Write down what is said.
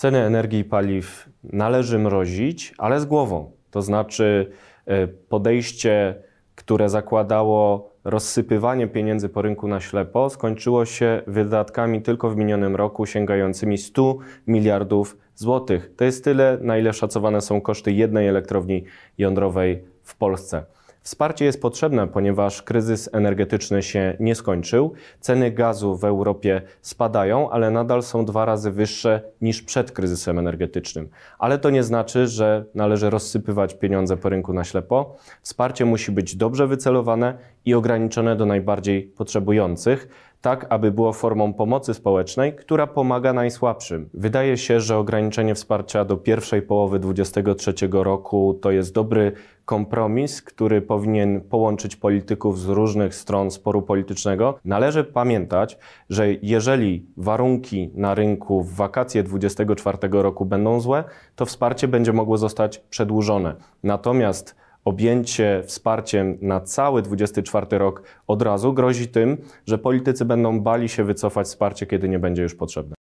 ceny energii i paliw należy mrozić, ale z głową. To znaczy e, podejście, które zakładało rozsypywanie pieniędzy po rynku na ślepo, skończyło się wydatkami tylko w minionym roku sięgającymi 100 miliardów złotych. To jest tyle, na ile szacowane są koszty jednej elektrowni jądrowej w Polsce. Wsparcie jest potrzebne, ponieważ kryzys energetyczny się nie skończył. Ceny gazu w Europie spadają, ale nadal są dwa razy wyższe niż przed kryzysem energetycznym. Ale to nie znaczy, że należy rozsypywać pieniądze po rynku na ślepo. Wsparcie musi być dobrze wycelowane i ograniczone do najbardziej potrzebujących tak aby było formą pomocy społecznej, która pomaga najsłabszym. Wydaje się, że ograniczenie wsparcia do pierwszej połowy 2023 roku to jest dobry kompromis, który powinien połączyć polityków z różnych stron sporu politycznego. Należy pamiętać, że jeżeli warunki na rynku w wakacje 2024 roku będą złe, to wsparcie będzie mogło zostać przedłużone. Natomiast objęcie wsparciem na cały 24 rok od razu grozi tym, że politycy będą bali się wycofać wsparcie, kiedy nie będzie już potrzebne.